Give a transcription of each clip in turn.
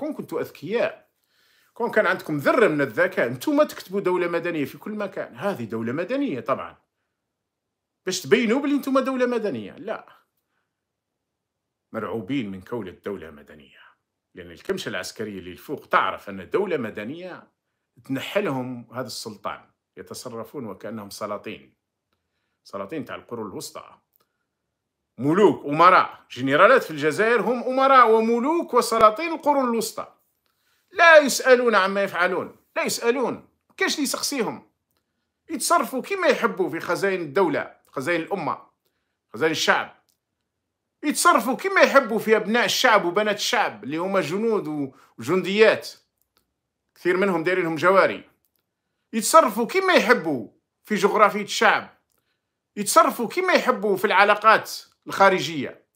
كون كنتوا اذكياء كون كان عندكم ذره من الذكاء انتم تكتبوا دوله مدنيه في كل مكان هذه دوله مدنيه طبعا باش تبينوا بلي انتم دوله مدنيه لا مرعوبين من كون الدوله مدنيه لان الكمشه العسكريه اللي الفوق تعرف ان الدوله مدنيه تنحلهم هذا السلطان يتصرفون وكانهم سلاطين سلاطين تاع القرون الوسطى ملوك أمراء جنرالات في الجزائر هم أمراء وملوك وسلاطين القرون الوسطى لا يسألون عما يفعلون لا يسألون كاش لي يسقسيهم يتصرفوا كما يحبوا في خزائن الدولة خزائن الأمة خزائن الشعب يتصرفوا كما يحبوا في أبناء الشعب وبنات الشعب اللي هما جنود وجنديات كثير منهم دايرينهم جواري يتصرفوا كما يحبوا في جغرافية الشعب يتصرفوا كما يحبوا في العلاقات الخارجيه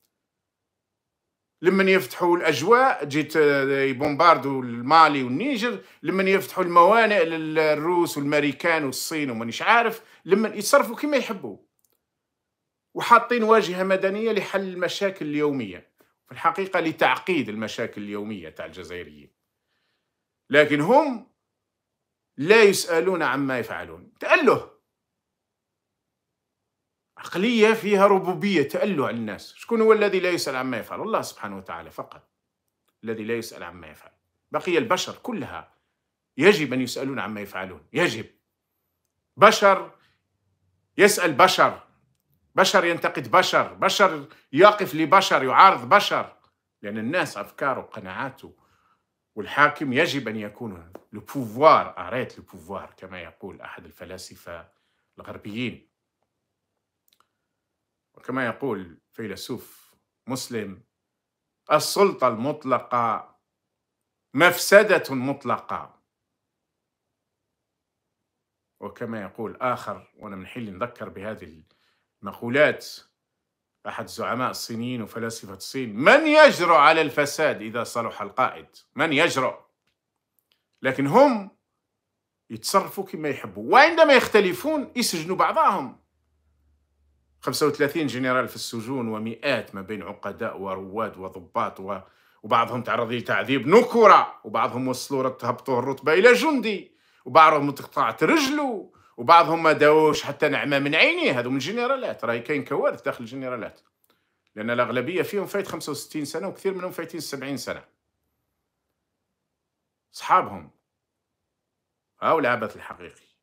لمن يفتحوا الاجواء جيت آه، يبومباردوا المالي والنيجر لمن يفتحوا الموانئ للروس والامريكان والصين ومانيش عارف لمن يصرفوا كما يحبوا وحاطين واجهه مدنيه لحل المشاكل اليوميه في الحقيقه لتعقيد المشاكل اليوميه تاع الجزائريين لكن هم لا يسالون عما يفعلون تاله عقلية فيها ربوبية على الناس شكون هو الذي لا يسأل عما يفعل الله سبحانه وتعالى فقط الذي لا يسأل عما يفعل بقي البشر كلها يجب أن يسألون عما يفعلون يجب بشر يسأل بشر بشر ينتقد بشر بشر يقف لبشر يعارض بشر لأن الناس أفكاره وقناعاته والحاكم يجب أن يكون لو بوفوار أريت لو بوفوار كما يقول أحد الفلاسفة الغربيين وكما يقول فيلسوف مسلم السلطة المطلقة مفسدة مطلقة وكما يقول آخر وأنا من حين نذكر بهذه المقولات أحد زعماء الصينيين وفلاسفة الصين من يجرؤ على الفساد إذا صلح القائد من يجرؤ لكن هم يتصرفوا كما يحبوا وعندما يختلفون يسجنوا بعضهم 35 جنرال في السجون ومئات ما بين عقداء ورواد وضباط و... وبعضهم تعرض لتعذيب نكرة وبعضهم وصلوا هبطوه الرتبة إلى جندي وبعضهم تقطعت رجله وبعضهم ما داوش حتى نعمة من عينيه هذو من الجنرالات راهي كاين كوارث داخل الجنرالات لأن الأغلبية فيهم فايت 65 سنة وكثير منهم فايتين 70 سنة صحابهم هاو العبث الحقيقي